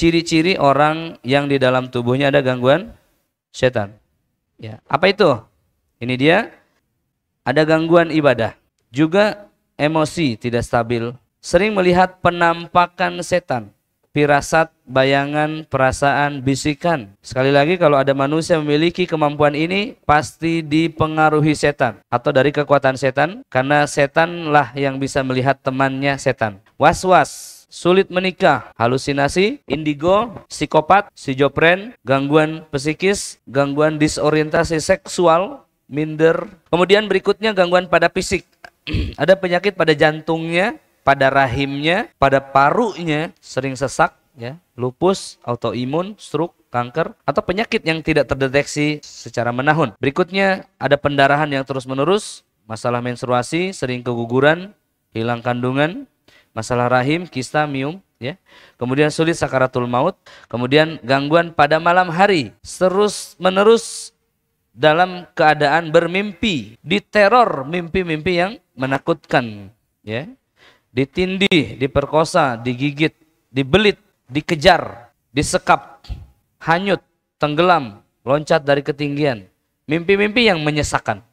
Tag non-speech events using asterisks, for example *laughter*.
ciri-ciri orang yang di dalam tubuhnya ada gangguan setan. Ya, apa itu? Ini dia. Ada gangguan ibadah, juga emosi tidak stabil, sering melihat penampakan setan, pirasat, bayangan, perasaan, bisikan. Sekali lagi kalau ada manusia memiliki kemampuan ini pasti dipengaruhi setan atau dari kekuatan setan karena setanlah yang bisa melihat temannya setan. Was-was sulit menikah, halusinasi, indigo, psikopat, sijopren, gangguan psikis, gangguan disorientasi seksual, minder. Kemudian berikutnya gangguan pada fisik. *clears throat* Ada penyakit pada jantungnya, pada rahimnya, pada parunya, sering sesak, ya, lupus, autoimun, stroke, kanker, atau penyakit yang tidak terdeteksi secara menahun. Berikutnya ada pendarahan yang terus-menerus, masalah menstruasi, sering keguguran, hilang kandungan, masalah rahim, kista mium, ya. Kemudian sulit sakaratul maut, kemudian gangguan pada malam hari, terus menerus dalam keadaan bermimpi, diteror mimpi-mimpi yang menakutkan, ya. Ditindih, diperkosa, digigit, dibelit, dikejar, disekap, hanyut, tenggelam, loncat dari ketinggian. Mimpi-mimpi yang menyesakan.